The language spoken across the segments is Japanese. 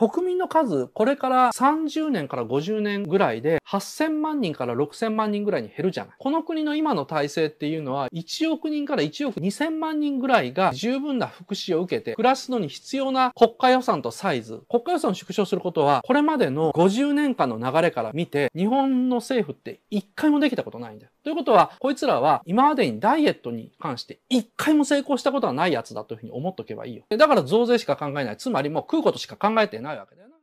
国民の数、これから30年から50年ぐらいで8000万人から6000万人ぐらいに減るじゃない。この国の今の体制っていうのは1億人から1億2000万人ぐらいが十分な福祉を受けて暮らすのに必要な国家予算とサイズ、国家予算を縮小することはこれまでの50年間の流れから見て日本の政府って一回もできたことないんだよ。ということは、こいつらは今までにダイエットに関して一回も成功したことはないやつだというふうに思っとけばいいよ。だから増税しか考えない。つまりもう食うことしか考えてないわけだよな。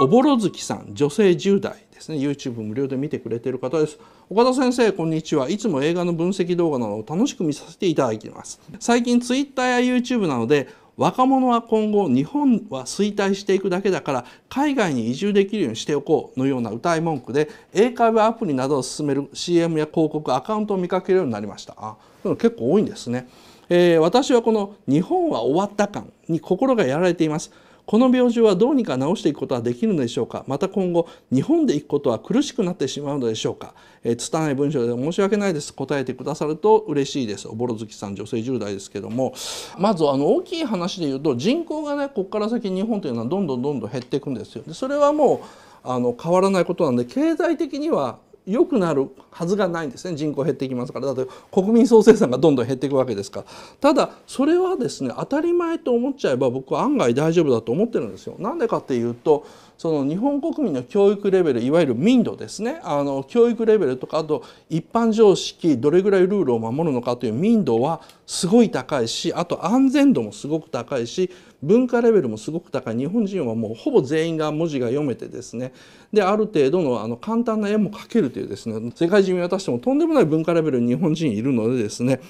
おぼろ月さん、女性10代ですね。YouTube 無料で見てくれてる方です。岡田先生、こんにちは。いつも映画の分析動画などを楽しく見させていただきます。最近 Twitter や YouTube なので、若者は今後日本は衰退していくだけだから海外に移住できるようにしておこうのような歌い文句で英会話アプリなどを進める CM や広告アカウントを見かけるようになりましたあ結構多いんですね、えー、私はこの日本は終わった感に心がやられていますこの病状はどうにか治していくことはできるのでしょうかまた今後日本で行くことは苦しくなってしまうのでしょうか、えー、拙い文章で申し訳ないです答えてくださると嬉しいですおぼろ月さん女性10代ですけどもまずあの大きい話で言うと人口がねここから先日本というのはどんどんどんどん減っていくんですよ。でそれはもうあの変わらないことなんで経済的には良くなるはずがないんですね人口減っていきますからだって国民総生産がどんどん減っていくわけですからただそれはですね当たり前と思っちゃえば僕は案外大丈夫だと思ってるんですよ。なんでかっていうとその日本国民の教育レベルいわゆる民度ですねあの教育レベルとかあと一般常識どれぐらいルールを守るのかという民度はすごい高いしあと安全度もすごく高いし文化レベルもすごく高い日本人はもうほぼ全員が文字が読めてですねである程度のあの簡単な絵も描けるというですね世界中に渡してもとんでもない文化レベルに日本人いるのでですね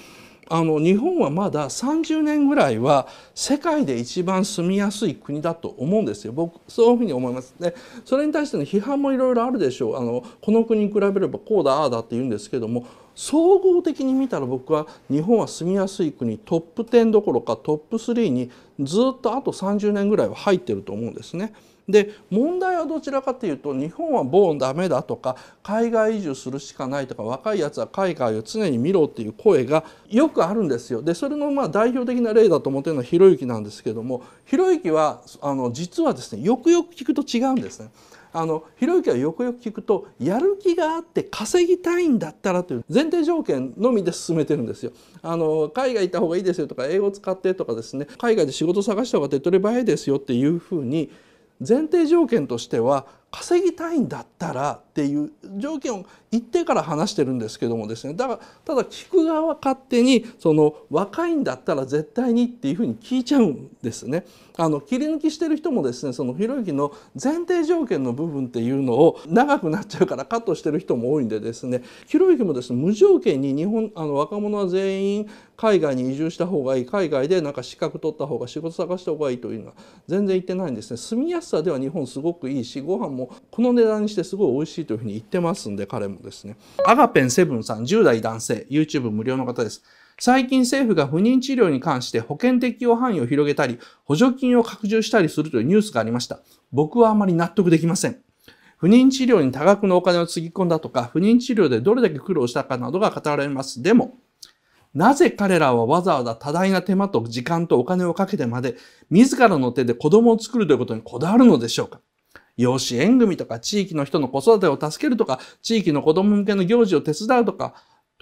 あの日本はまだ30年ぐらいは世界で一番住みやすい国だと思うんですよ僕そういうふうに思いますでそれに対しての批判もいろいろあるでしょうあのこの国に比べればこうだああだって言うんですけども総合的に見たら僕は日本は住みやすい国トップ10どころかトップ3にずっとあと30年ぐらいは入ってると思うんですね。で問題はどちらかというと日本はボーンダメだとか海外移住するしかないとか若いやつは海外を常に見ろっていう声がよくあるんですよ。でそれのまあ代表的な例だと思ってるのはひろゆきなんですけどもひろゆきはあの実はですねよくよく聞くと違うんですね。あのひろゆきはよくよく聞くとやる気があって稼ぎたいんだったらという前提条件のみで進めてるんですよ。あの海外行った方がいいですよとか英語使ってとかですね海外で仕事探した方が手っ取り早いですよっていうふうに前提条件としては稼ぎたいんだったらっていう条件を言ってから話してるんですけどもですねだからただ聞く側は勝手にその若いんだったら絶対にっていうふうに聞いちゃうんですね。あの切り抜きしてる人もですねそのひろゆきの前提条件の部分っていうのを長くなっちゃうからカットしてる人も多いんでですねひろゆきもですね無条件に日本あの若者は全員海外に移住した方がいい海外でなんか資格取った方が仕事探した方がいいというのは全然言ってないんですね住みやすさでは日本すごくいいしご飯もこの値段にしてすごい美味しいというふうに言ってますんで、彼もですね。アガペンセブンさん、10代男性、YouTube 無料の方です。最近政府が不妊治療に関して保険適用範囲を広げたり、補助金を拡充したりするというニュースがありました。僕はあまり納得できません。不妊治療に多額のお金をつぎ込んだとか、不妊治療でどれだけ苦労したかなどが語られます。でも、なぜ彼らはわざわざ多大な手間と時間とお金をかけてまで、自らの手で子供を作るということにこだわるのでしょうか養子縁組とか地域の人の子育てを助けるとか、地域の子供向けの行事を手伝うとか、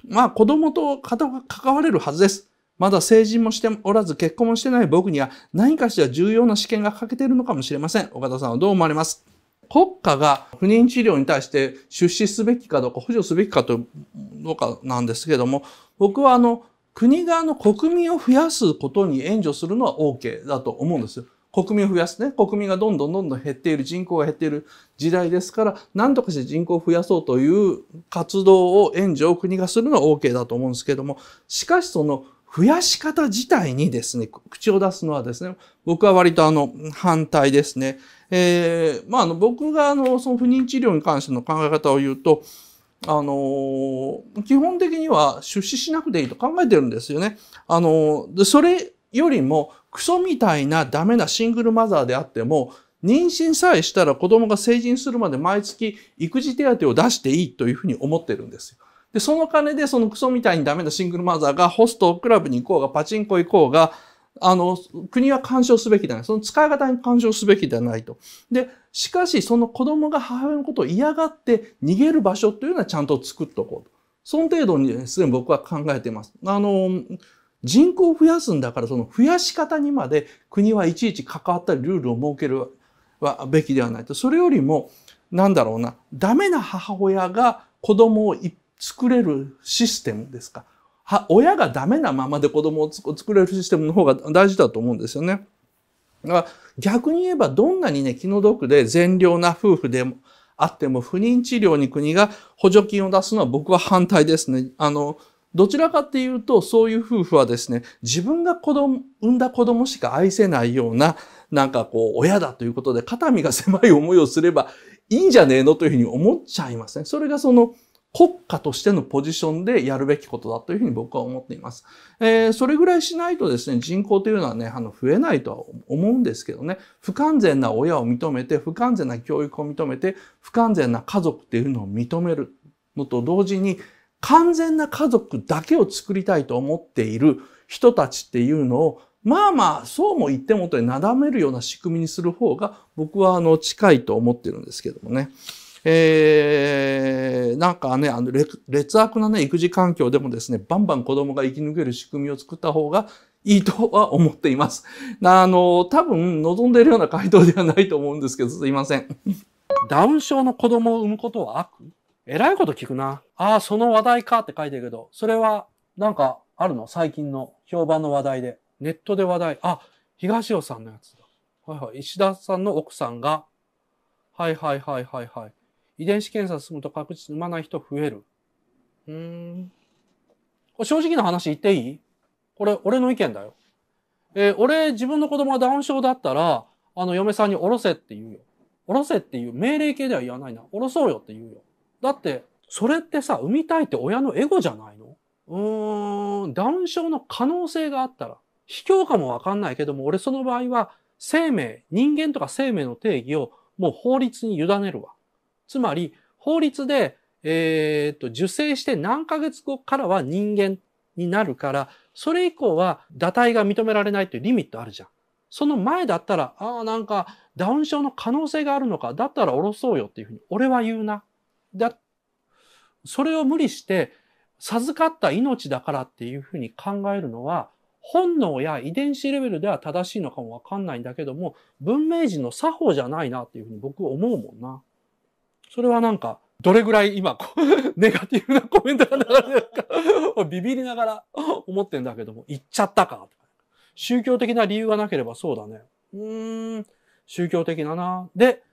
まあ子供と関われるはずです。まだ成人もしておらず結婚もしてない僕には何かしら重要な試験が欠けているのかもしれません。岡田さんはどう思われます国家が不妊治療に対して出資すべきかどうか補助すべきかとどうかなんですけども、僕はあの、国側の国民を増やすことに援助するのは OK だと思うんですよ。国民を増やすね、国民がどんどんどんどん減っている、人口が減っている時代ですから、何とかして人口を増やそうという活動を援助を国がするのは OK だと思うんですけども、しかしその増やし方自体にですね、口を出すのはですね、僕は割とあの、反対ですね。えー、まあ、あの、僕があの、その不妊治療に関しての考え方を言うと、あの基本的には出資しなくていいと考えてるんですよね。あのそれよりもクソみたいなダメなシングルマザーであっても、妊娠さえしたら子供が成人するまで毎月育児手当を出していいというふうに思ってるんですよ。で、その金でそのクソみたいにダメなシングルマザーがホストクラブに行こうがパチンコ行こうが、あの、国は干渉すべきではない。その使い方に干渉すべきではないと。で、しかしその子供が母親のことを嫌がって逃げる場所というのはちゃんと作っとこうと。その程度にですね、僕は考えています。あの、人口を増やすんだからその増やし方にまで国はいちいち関わったりルールを設けるはべきではないとそれよりもなんだろうなダメな母親が子供を作れるシステムですかは親がダメなままで子供を作れるシステムの方が大事だと思うんですよね。だから逆に言えばどんなにね気の毒で善良な夫婦でもあっても不妊治療に国が補助金を出すのは僕は反対ですね。あのどちらかっていうと、そういう夫婦はですね、自分が子供、産んだ子供しか愛せないような、なんかこう、親だということで、肩身が狭い思いをすればいいんじゃねえのというふうに思っちゃいますね。それがその、国家としてのポジションでやるべきことだというふうに僕は思っています。えー、それぐらいしないとですね、人口というのはね、あの、増えないとは思うんですけどね、不完全な親を認めて、不完全な教育を認めて、不完全な家族っていうのを認めるのと同時に、完全な家族だけを作りたいと思っている人たちっていうのを、まあまあ、そうも言ってもとになだめるような仕組みにする方が、僕はあの、近いと思ってるんですけどもね。えー、なんかね、あの、劣悪なね、育児環境でもですね、バンバン子供が生き抜ける仕組みを作った方がいいとは思っています。あの、多分望んでいるような回答ではないと思うんですけど、すいません。ダウン症の子供を産むことは悪えらいこと聞くな。ああ、その話題かって書いてるけど、それはなんかあるの最近の評判の話題で。ネットで話題。あ、東尾さんのやつだ。はいはい。石田さんの奥さんが、はいはいはいはいはい。遺伝子検査進むと確実に産まない人増える。うーん。これ正直な話言っていいこれ俺の意見だよ。えー、俺自分の子供がダウン症だったら、あの嫁さんにおろせって言うよ。おろせっていう命令形では言わないな。おろそうよって言うよ。だって、それってさ、産みたいって親のエゴじゃないのうーん、ダウン症の可能性があったら、卑怯かもわかんないけども、俺その場合は、生命、人間とか生命の定義をもう法律に委ねるわ。つまり、法律で、えー、っと、受精して何ヶ月後からは人間になるから、それ以降は堕胎が認められないというリミットあるじゃん。その前だったら、ああ、なんか、ダウン症の可能性があるのか、だったら降ろそうよっていうふうに、俺は言うな。だそれを無理して授かった命だからっていうふうに考えるのは本能や遺伝子レベルでは正しいのかもわかんないんだけども文明人の作法じゃないなっていうふうに僕思うもんな。それはなんかどれぐらい今 ネガティブなコメントが流れてるか ビビりながら 思ってんだけども言っちゃったか宗教的な理由がなければそうだね。うーん宗教的だな。で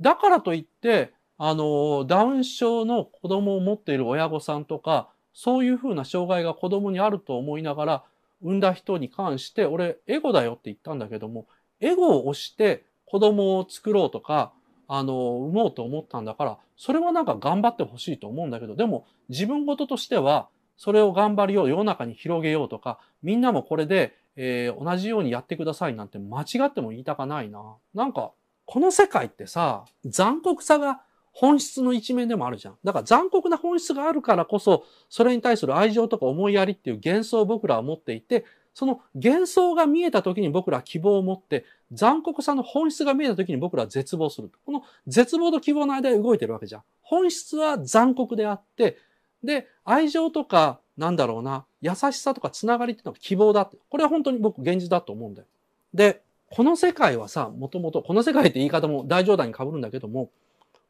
だからといってあの、ダウン症の子供を持っている親御さんとか、そういうふうな障害が子供にあると思いながら、産んだ人に関して、俺、エゴだよって言ったんだけども、エゴを押して子供を作ろうとか、あの、産もうと思ったんだから、それはなんか頑張ってほしいと思うんだけど、でも自分事としては、それを頑張りよう、世の中に広げようとか、みんなもこれで、えー、同じようにやってくださいなんて間違っても言いたかないな。なんか、この世界ってさ、残酷さが本質の一面でもあるじゃん。だから残酷な本質があるからこそ、それに対する愛情とか思いやりっていう幻想を僕らは持っていて、その幻想が見えた時に僕らは希望を持って、残酷さの本質が見えた時に僕らは絶望する。この絶望と希望の間で動いてるわけじゃん。本質は残酷であって、で、愛情とか、なんだろうな、優しさとかつながりっていうのは希望だって。これは本当に僕現実だと思うんだよ。で、この世界はさ、もともと、この世界って言い方も大冗談に被るんだけども、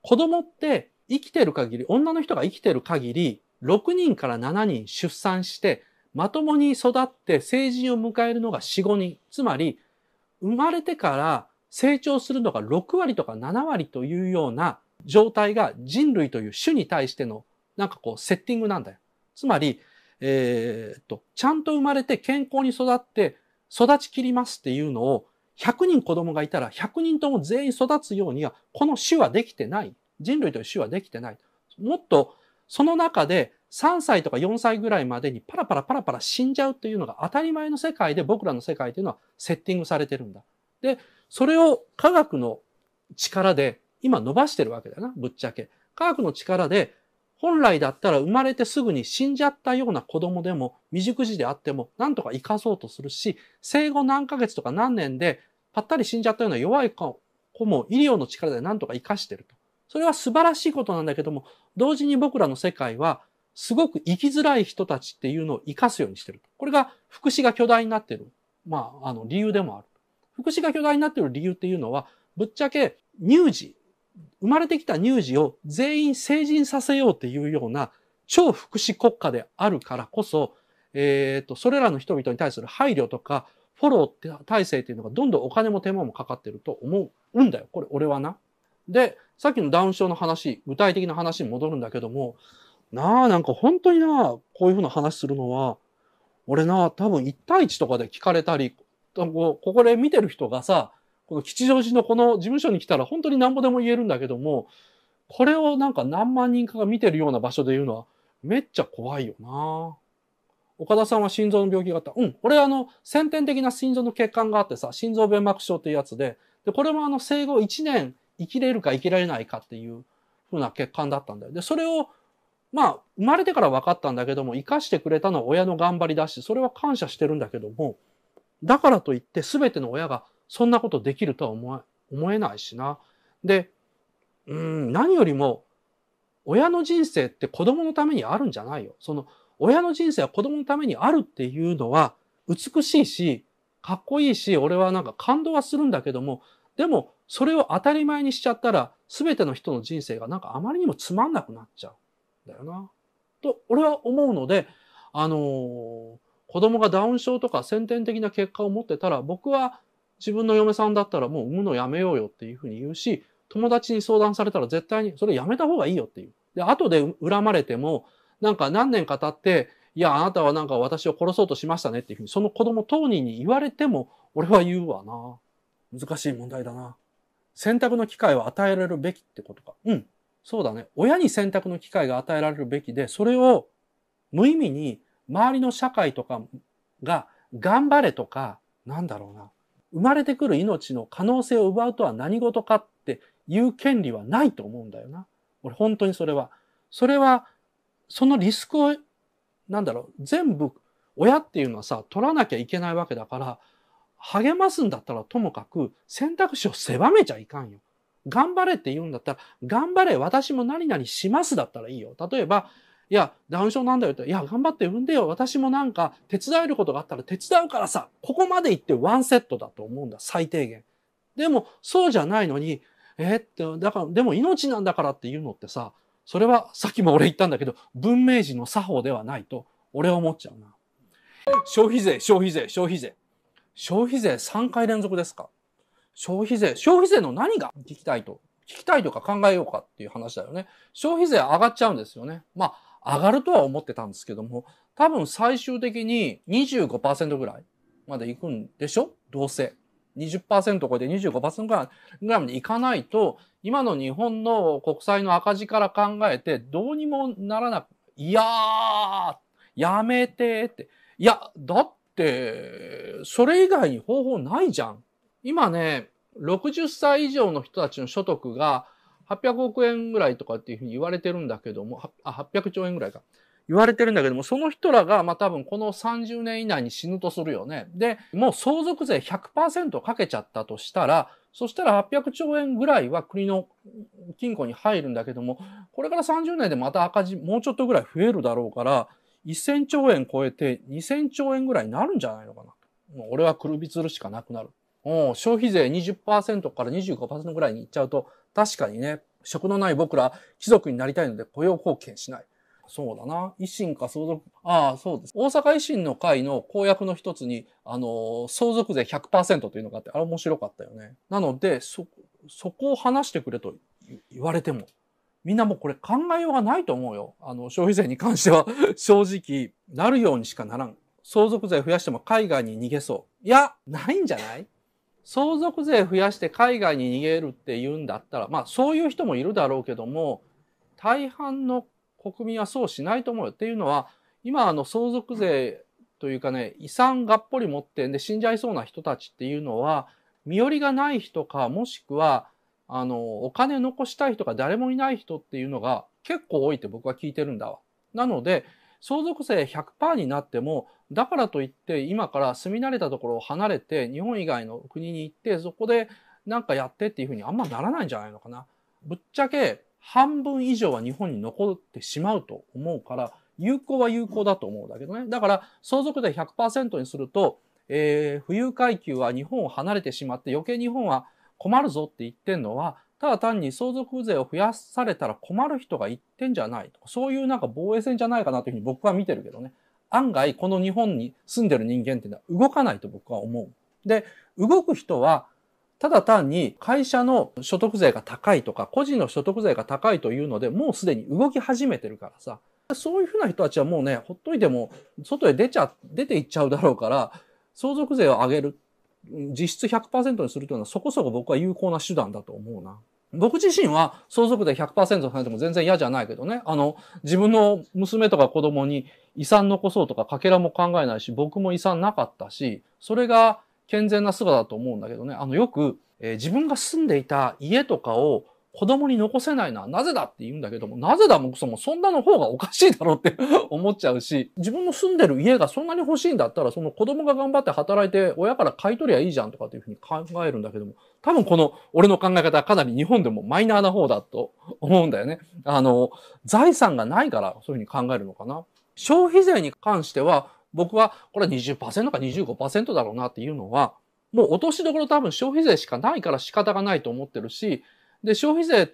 子供って生きてる限り、女の人が生きてる限り、6人から7人出産して、まともに育って成人を迎えるのが4、5人。つまり、生まれてから成長するのが6割とか7割というような状態が人類という種に対してのなんかこうセッティングなんだよ。つまり、えー、っと、ちゃんと生まれて健康に育って育ちきりますっていうのを100人子供がいたら100人とも全員育つようにはこの種はできてない。人類という種はできてない。もっとその中で3歳とか4歳ぐらいまでにパラパラパラパラ死んじゃうというのが当たり前の世界で僕らの世界というのはセッティングされてるんだ。で、それを科学の力で今伸ばしてるわけだな、ぶっちゃけ。科学の力で本来だったら生まれてすぐに死んじゃったような子供でも未熟児であっても何とか生かそうとするし生後何ヶ月とか何年でぱったり死んじゃったような弱い子も医療の力で何とか生かしてると。それは素晴らしいことなんだけども同時に僕らの世界はすごく生きづらい人たちっていうのを生かすようにしてる。と。これが福祉が巨大になってる、まあ、あの理由でもある。福祉が巨大になってる理由っていうのはぶっちゃけ乳児生まれてきた乳児を全員成人させようっていうような超福祉国家であるからこそ、えっ、ー、と、それらの人々に対する配慮とか、フォロー体制っていうのがどんどんお金も手間もかかってると思うんだよ。これ、俺はな。で、さっきのダウン症の話、具体的な話に戻るんだけども、なあ、なんか本当にな、こういうふうな話するのは、俺な、多分1対1とかで聞かれたり、ここで見てる人がさ、この吉祥寺のこの事務所に来たら本当に何ぼでも言えるんだけども、これをなんか何万人かが見てるような場所で言うのはめっちゃ怖いよな。岡田さんは心臓の病気があった。うん。俺あの、先天的な心臓の血管があってさ、心臓弁膜症っていうやつで、で、これもあの、生後1年生きれるか生きられないかっていうふうな血管だったんだよ。で、それを、まあ、生まれてから分かったんだけども、生かしてくれたのは親の頑張りだし、それは感謝してるんだけども、だからといって全ての親がそんなことできるとは思思えないしな。で、うん、何よりも、親の人生って子供のためにあるんじゃないよ。その、親の人生は子供のためにあるっていうのは、美しいし、かっこいいし、俺はなんか感動はするんだけども、でも、それを当たり前にしちゃったら、全ての人の人生がなんかあまりにもつまんなくなっちゃうんだよな。と、俺は思うので、あのー、子供がダウン症とか先天的な結果を持ってたら、僕は自分の嫁さんだったらもう産むのやめようよっていうふうに言うし、友達に相談されたら絶対にそれやめた方がいいよっていう。で、後で恨まれても、なんか何年か経って、いや、あなたはなんか私を殺そうとしましたねっていうふうに、その子供当人に言われても、俺は言うわな。難しい問題だな。選択の機会を与えられるべきってことか。うん。そうだね。親に選択の機会が与えられるべきで、それを無意味に周りの社会とかが頑張れとか、なんだろうな。生まれてくる命の可能性を奪うとは何事かっていう権利はないと思うんだよな。俺本当にそれは。それは、そのリスクを、なんだろう、全部、親っていうのはさ、取らなきゃいけないわけだから、励ますんだったらともかく選択肢を狭めちゃいかんよ。頑張れって言うんだったら、頑張れ、私も何々しますだったらいいよ。例えば、いや、ダウン症なんだよって、いや、頑張って産んでよ。私もなんか手伝えることがあったら手伝うからさ。ここまで行ってワンセットだと思うんだ、最低限。でも、そうじゃないのに、えって、だから、でも命なんだからっていうのってさ、それはさっきも俺言ったんだけど、文明人の作法ではないと、俺は思っちゃうな。消費税、消費税、消費税。消費税3回連続ですか消費税、消費税の何が聞きたいと、聞きたいとか考えようかっていう話だよね。消費税上がっちゃうんですよね。まあ上がるとは思ってたんですけども、多分最終的に25%ぐらいまで行くんでしょどうせ。20%超えて25%ぐらいまで行かないと、今の日本の国債の赤字から考えて、どうにもならなく、いやー、やめてって。いや、だって、それ以外に方法ないじゃん。今ね、60歳以上の人たちの所得が800億円ぐらいとかっていうふうに言われてるんだけども、あ、800兆円ぐらいか。言われてるんだけども、その人らが、まあ、多分この30年以内に死ぬとするよね。で、もう相続税100%かけちゃったとしたら、そしたら800兆円ぐらいは国の金庫に入るんだけども、これから30年でまた赤字、もうちょっとぐらい増えるだろうから、1000兆円超えて2000兆円ぐらいになるんじゃないのかな。もう俺はくるびつるしかなくなる。消費税20%から25%ぐらいにいっちゃうと、確かにね、職のない僕ら、貴族になりたいので雇用貢献しない。そうだな。維新か相続。ああ、そうです。大阪維新の会の公約の一つに、あの、相続税100%というのがあって、あれ面白かったよね。なので、そ、そこを話してくれと言われても、みんなもうこれ考えようがないと思うよ。あの、消費税に関しては 正直、なるようにしかならん。相続税増やしても海外に逃げそう。いや、ないんじゃない相続税増やして海外に逃げるって言うんだったら、まあそういう人もいるだろうけども、大半の国民はそうしないと思うよ。っていうのは、今あの相続税というかね、遺産がっぽり持ってんで死んじゃいそうな人たちっていうのは、身寄りがない人か、もしくは、あの、お金残したい人か誰もいない人っていうのが結構多いって僕は聞いてるんだわ。なので、相続税100%になってもだからといって今から住み慣れたところを離れて日本以外の国に行ってそこで何かやってっていうふうにあんまならないんじゃないのかな。ぶっちゃけ半分以上は日本に残ってしまうと思うから有効は有効だと思うんだけどね。だから相続税100%にすると、えー、富裕階級は日本を離れてしまって余計日本は困るぞって言ってんのはただ単に相続税を増やされたら困る人が言ってんじゃないとか、そういうなんか防衛戦じゃないかなというふうに僕は見てるけどね。案外この日本に住んでる人間っていうのは動かないと僕は思う。で、動く人はただ単に会社の所得税が高いとか、個人の所得税が高いというので、もうすでに動き始めてるからさ。そういうふうな人たちはもうね、ほっといても、外へ出ちゃ、出ていっちゃうだろうから、相続税を上げる、実質100%にするというのはそこそこ僕は有効な手段だと思うな。僕自身は相続で100%されても全然嫌じゃないけどね。あの、自分の娘とか子供に遺産残そうとか欠片も考えないし、僕も遺産なかったし、それが健全な姿だと思うんだけどね。あの、よく、えー、自分が住んでいた家とかを子供に残せないのはなぜだって言うんだけども、なぜだもそもそんなの方がおかしいだろうって 思っちゃうし、自分の住んでる家がそんなに欲しいんだったら、その子供が頑張って働いて親から買い取りゃいいじゃんとかっていうふうに考えるんだけども、多分この俺の考え方はかなり日本でもマイナーな方だと思うんだよね。あの、財産がないからそういうふうに考えるのかな。消費税に関しては、僕はこれは20%か25%だろうなっていうのは、もう落としどころ多分消費税しかないから仕方がないと思ってるし、で、消費税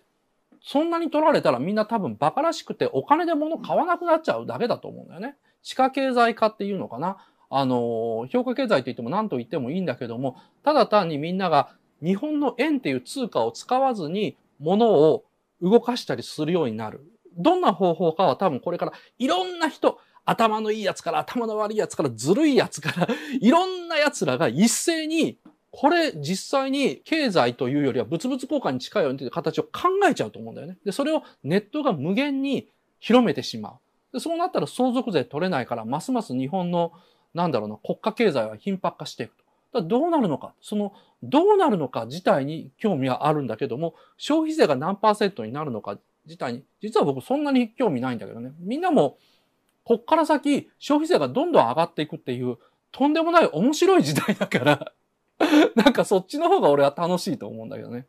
そんなに取られたらみんな多分馬鹿らしくてお金で物買わなくなっちゃうだけだと思うんだよね。地下経済化っていうのかな。あの、評価経済って言っても何と言ってもいいんだけども、ただ単にみんなが日本の円っていう通貨を使わずに物を動かしたりするようになる。どんな方法かは多分これからいろんな人、頭のいいやつから頭の悪いやつからずるいやつからいろ んなやつらが一斉にこれ実際に経済というよりは物々交換に近いようにという形を考えちゃうと思うんだよね。で、それをネットが無限に広めてしまう。で、そうなったら相続税取れないから、ますます日本の、なんだろうな、国家経済は頻発化していく。だどうなるのか、そのどうなるのか自体に興味はあるんだけども、消費税が何パーセントになるのか自体に、実は僕そんなに興味ないんだけどね。みんなも、こっから先消費税がどんどん上がっていくっていう、とんでもない面白い時代だから なんかそっちの方が俺は楽しいと思うんだけどね。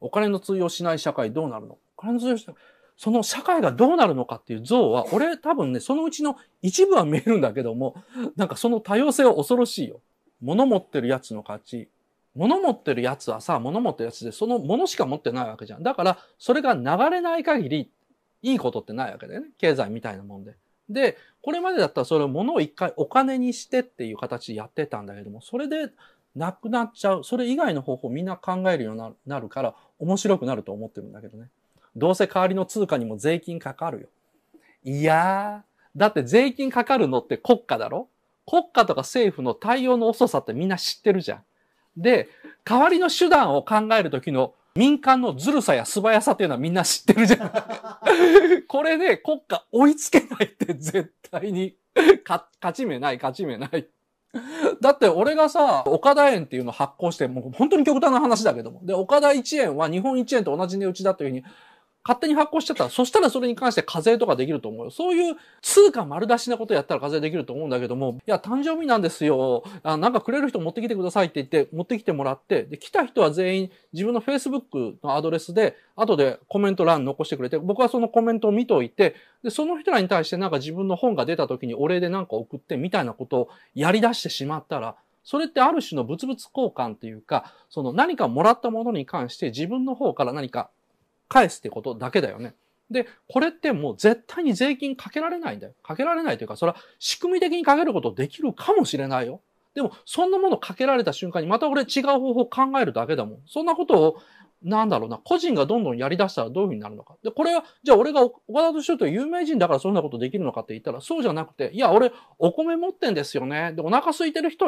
お金の通用しない社会どうなるのお金の通用しない。その社会がどうなるのかっていう像は、俺多分ね、そのうちの一部は見えるんだけども、なんかその多様性は恐ろしいよ。物持ってるやつの価値。物持ってるやつはさ、物持ってるやつで、その物しか持ってないわけじゃん。だから、それが流れない限り、いいことってないわけだよね。経済みたいなもんで。で、これまでだったらそれを物を一回お金にしてっていう形でやってたんだけども、それでなくなっちゃう。それ以外の方法みんな考えるようになるから、面白くなると思ってるんだけどね。どうせ代わりの通貨にも税金かかるよ。いやー、だって税金かかるのって国家だろ国家とか政府の対応の遅さってみんな知ってるじゃん。で、代わりの手段を考えるときの民間のずるさや素早さっていうのはみんな知ってるじゃん。これで、ね、国家追いつけないって絶対に勝ち目ない勝ち目ない。だって俺がさ、岡田園っていうのを発行して、もう本当に極端な話だけども。で、岡田1円は日本1円と同じ値打ちだというふうに勝手に発行しちゃったら、そしたらそれに関して課税とかできると思うよ。そういう通貨丸出しなことやったら課税できると思うんだけども、いや、誕生日なんですよ。あなんかくれる人持ってきてくださいって言って、持ってきてもらって、で、来た人は全員自分の Facebook のアドレスで、後でコメント欄残してくれて、僕はそのコメントを見ておいて、で、その人らに対してなんか自分の本が出た時にお礼でなんか送ってみたいなことをやり出してしまったら、それってある種の物々交換というか、その何かもらったものに関して自分の方から何か返すってことだけだよね。で、これってもう絶対に税金かけられないんだよ。かけられないというか、それは仕組み的にかけることできるかもしれないよ。でも、そんなものかけられた瞬間に、また俺違う方法考えるだけだもん。そんなことを、なんだろうな、個人がどんどんやり出したらどういうふうになるのか。で、これは、じゃあ俺が岡田と夫という有名人だからそんなことできるのかって言ったら、そうじゃなくて、いや、俺、お米持ってんですよね。で、お腹空いてる人、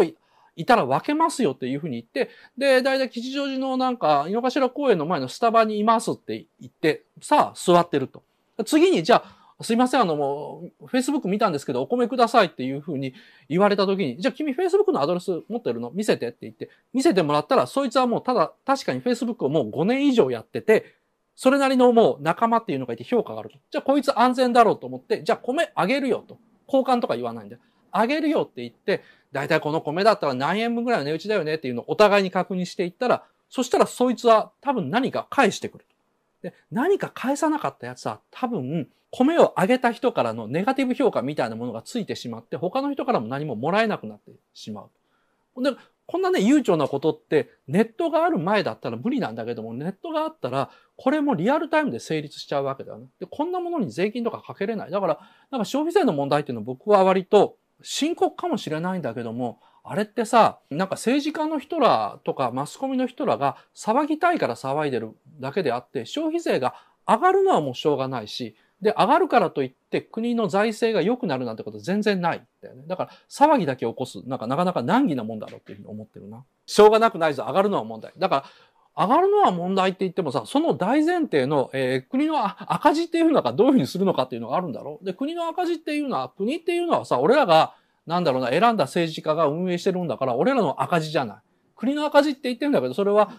いたら分けますよっていうふうに言って、で、だいたい吉祥寺のなんか、井の頭公園の前のスタバにいますって言って、さあ、座ってると。次に、じゃあ、すいません、あの、もう、Facebook 見たんですけど、お米くださいっていうふうに言われた時に、じゃあ君 Facebook のアドレス持ってるの見せてって言って、見せてもらったら、そいつはもうただ、確かに Facebook をもう5年以上やってて、それなりのもう仲間っていうのがいて評価があると。じゃあこいつ安全だろうと思って、じゃあ米あげるよと。交換とか言わないんだよ。あげるよって言って、だいたいこの米だったら何円分ぐらいの値打ちだよねっていうのをお互いに確認していったら、そしたらそいつは多分何か返してくる。で、何か返さなかったやつは多分、米をあげた人からのネガティブ評価みたいなものがついてしまって、他の人からも何ももらえなくなってしまう。で、こんなね、悠長なことって、ネットがある前だったら無理なんだけども、ネットがあったら、これもリアルタイムで成立しちゃうわけだよね。で、こんなものに税金とかかけれない。だから、なんか消費税の問題っていうのは僕は割と、深刻かもしれないんだけども、あれってさ、なんか政治家の人らとかマスコミの人らが騒ぎたいから騒いでるだけであって、消費税が上がるのはもうしょうがないし、で、上がるからといって国の財政が良くなるなんてこと全然ないんだよね。だから騒ぎだけ起こす、なんかなかなか難儀なもんだろうっていうふうに思ってるな。しょうがなくないぞ、上がるのは問題。だから上がるのは問題って言ってもさ、その大前提の、えー、国の赤字っていうのがどういうふうにするのかっていうのがあるんだろう。で、国の赤字っていうのは、国っていうのはさ、俺らが、なんだろうな、選んだ政治家が運営してるんだから、俺らの赤字じゃない。国の赤字って言ってるんだけど、それは、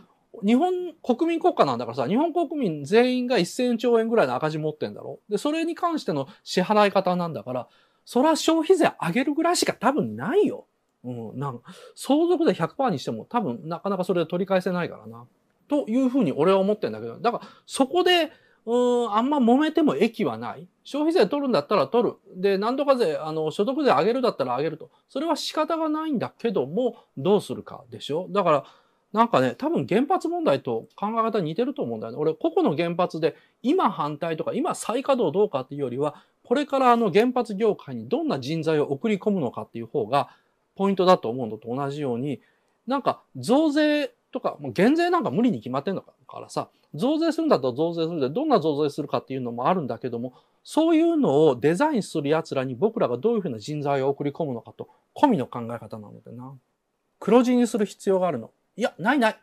日本、国民国家なんだからさ、日本国民全員が1000兆円ぐらいの赤字持ってんだろで、それに関しての支払い方なんだから、そら消費税上げるぐらいしか多分ないよ。うん、なん相続税100%にしても多分なかなかそれで取り返せないからな。というふうに俺は思ってんだけど、だからそこで、うん、あんま揉めても益はない。消費税取るんだったら取る。で、何とか税、あの、所得税上げるだったら上げると。それは仕方がないんだけども、どうするかでしょだから、なんかね、多分原発問題と考え方似てると思うんだよね。俺、個々の原発で今反対とか今再稼働どうかっていうよりは、これからあの原発業界にどんな人材を送り込むのかっていう方がポイントだと思うのと同じように、なんか増税とか、もう減税なんか無理に決まってんのからさ、増税するんだと増税するんで、どんな増税するかっていうのもあるんだけども、そういうのをデザインする奴らに僕らがどういうふうな人材を送り込むのかと、込みの考え方なのでな。黒字にする必要があるの。いや、ないない。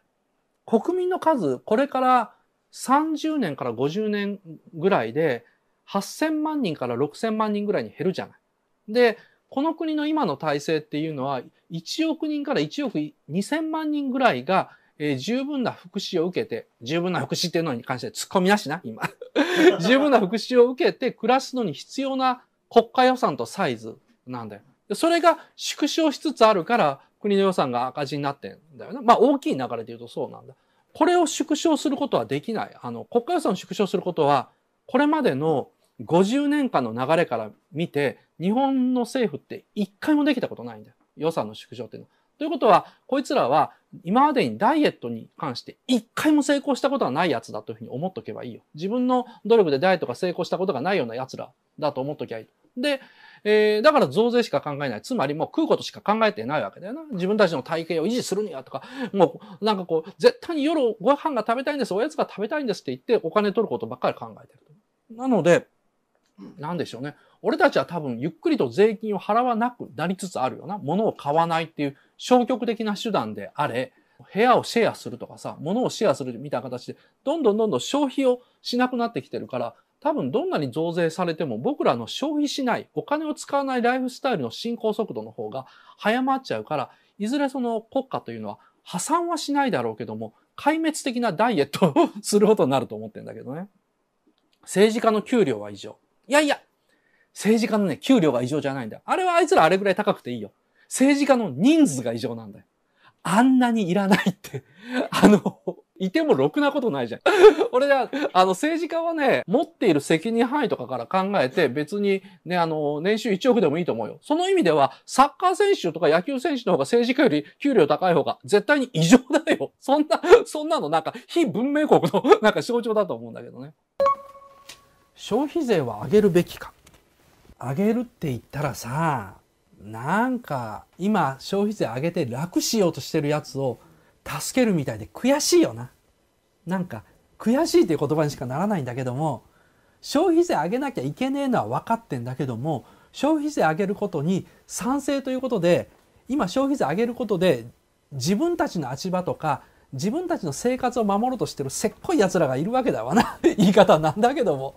国民の数、これから30年から50年ぐらいで、8000万人から6000万人ぐらいに減るじゃない。で、この国の今の体制っていうのは1億人から1億2000万人ぐらいが、えー、十分な福祉を受けて、十分な福祉っていうのに関して突っ込みなしな、今。十分な福祉を受けて暮らすのに必要な国家予算とサイズなんだよ。それが縮小しつつあるから国の予算が赤字になってんだよね。まあ大きい流れで言うとそうなんだ。これを縮小することはできない。あの、国家予算を縮小することは、これまでの50年間の流れから見て、日本の政府って一回もできたことないんだよ。予算の縮小っていうのは。ということは、こいつらは今までにダイエットに関して一回も成功したことはないやつだというふうに思っとけばいいよ。自分の努力でダイエットが成功したことがないようなやつらだと思っときゃいい。で、えー、だから増税しか考えない。つまりもう食うことしか考えてないわけだよな。自分たちの体型を維持するにはとか、もうなんかこう、絶対に夜ご飯が食べたいんです、おやつが食べたいんですって言ってお金取ることばっかり考えてる。なので、なんでしょうね。俺たちは多分ゆっくりと税金を払わなくなりつつあるよな。物を買わないっていう消極的な手段であれ、部屋をシェアするとかさ、物をシェアするみたいな形で、どんどんどんどん消費をしなくなってきてるから、多分どんなに増税されても僕らの消費しない、お金を使わないライフスタイルの進行速度の方が早まっちゃうから、いずれその国家というのは破産はしないだろうけども、壊滅的なダイエットをすることになると思ってんだけどね。政治家の給料は以上。いやいや、政治家のね、給料が異常じゃないんだよ。あれはあいつらあれぐらい高くていいよ。政治家の人数が異常なんだよ。あんなにいらないって あのいてもろくなことないじゃん。俺は、あの、政治家はね、持っている責任範囲とかから考えて、別にね、あの、年収1億でもいいと思うよ。その意味では、サッカー選手とか野球選手の方が政治家より給料高い方が絶対に異常だよ。そんな、そんなのなんか、非文明国のなんか象徴だと思うんだけどね。消費税は上げるべきか上げるって言ったらさなんか今消費税上げて楽しようとしてるやつを助けるみたいで悔しいよな。なんか悔しいっていう言葉にしかならないんだけども消費税上げなきゃいけねえのは分かってんだけども消費税上げることに賛成ということで今消費税上げることで自分たちの足場とか自分たちの生活を守ろうとしてるせっこい奴らがいるわけだわな 言い方なんだけども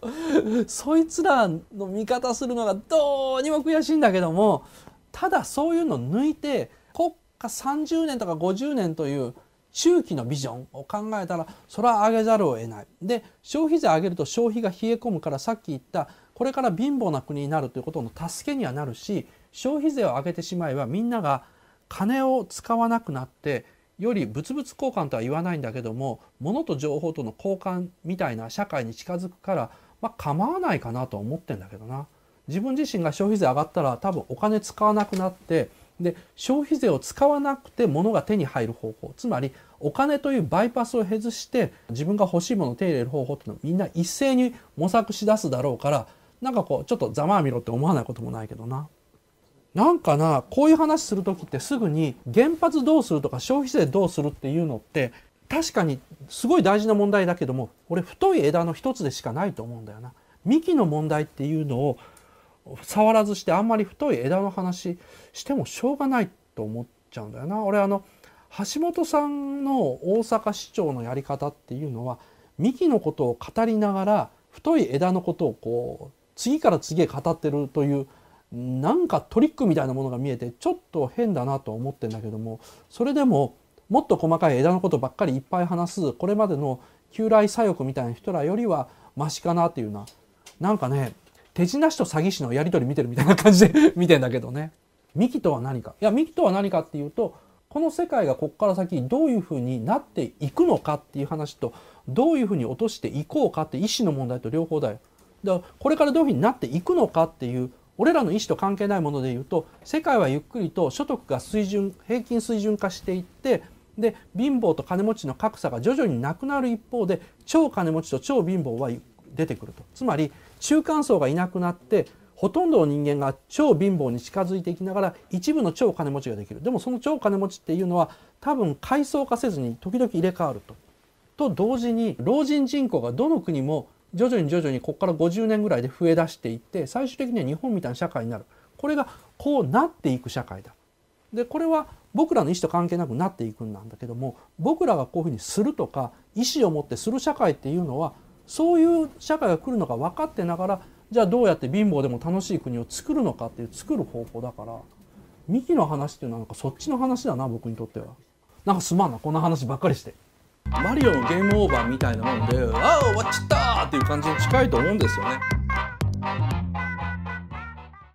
そいつらの味方するのがどうにも悔しいんだけどもただそういうのを抜いて国家30年とか50年という中期のビジョンを考えたらそれは上げざるを得ない。で消費税上げると消費が冷え込むからさっき言ったこれから貧乏な国になるということの助けにはなるし消費税を上げてしまえばみんなが金を使わなくなってより物々交換とは言わないんだけども物と情報との交換みたいな社会に近づくから、まあ、構わないかなと思ってんだけどな自分自身が消費税上がったら多分お金使わなくなってで消費税を使わなくて物が手に入る方法つまりお金というバイパスを外して自分が欲しいものを手入れる方法っていうのをみんな一斉に模索しだすだろうからなんかこうちょっとざまあみろって思わないこともないけどな。なんかなこういう話する時ってすぐに原発どうするとか消費税どうするっていうのって確かにすごい大事な問題だけども俺太い枝の一つでしかないと思うんだよな。幹の問題っていうのを触らずしてあんまり太い枝の話してもしょうがないと思っちゃうんだよな。俺あの橋本さんの大阪市長のやり方っていうのは幹のことを語りながら太い枝のことをこう次から次へ語ってるというなんかトリックみたいなものが見えてちょっと変だなと思ってんだけどもそれでももっと細かい枝のことばっかりいっぱい話すこれまでの旧来左翼みたいな人らよりはマシかなっていうななんかね手品師と詐欺師のやり取り見てるみたいな感じで 見てんだけどね。幹とは何かいや幹とは何かっていうとこの世界がこっから先どういうふうになっていくのかっていう話とどういうふうに落としていこうかって意思の問題と両方だよ。だからこれからどういうふうになっていくのかっていう俺らの意思と関係ないもので言うと世界はゆっくりと所得が水準平均水準化していってで貧乏と金持ちの格差が徐々になくなる一方で超金持ちと超貧乏は出てくるとつまり中間層がいなくなってほとんどの人間が超貧乏に近づいていきながら一部の超金持ちができるでもその超金持ちっていうのは多分階層化せずに時々入れ替わると。と同時に老人人口がどの国も徐々に徐々にここから50年ぐらいで増え出していって最終的には日本みたいな社会になるこれがこうなっていく社会だ。でこれは僕らの意思と関係なくなっていくんなんだけども僕らがこういうふうにするとか意思を持ってする社会っていうのはそういう社会が来るのか分かってながらじゃあどうやって貧乏でも楽しい国を作るのかっていう作る方法だから幹の話っていうのはなんかそっちの話だな僕にとっては。なんかすまんなこんな話ばっかりして。マリオのゲームオーバーみたいなもんで「ああ終わっちゃった!」っていう感じに近いと思うんですよね。